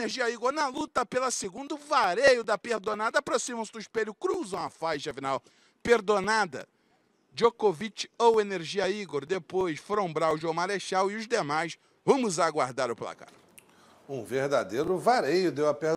Energia Igor na luta pela segunda. vareio da Perdonada. Aproximam-se do espelho. Cruzam a faixa final. Perdonada. Djokovic ou Energia Igor. Depois foram João Marechal e os demais. Vamos aguardar o placar. Um verdadeiro vareio deu a perda.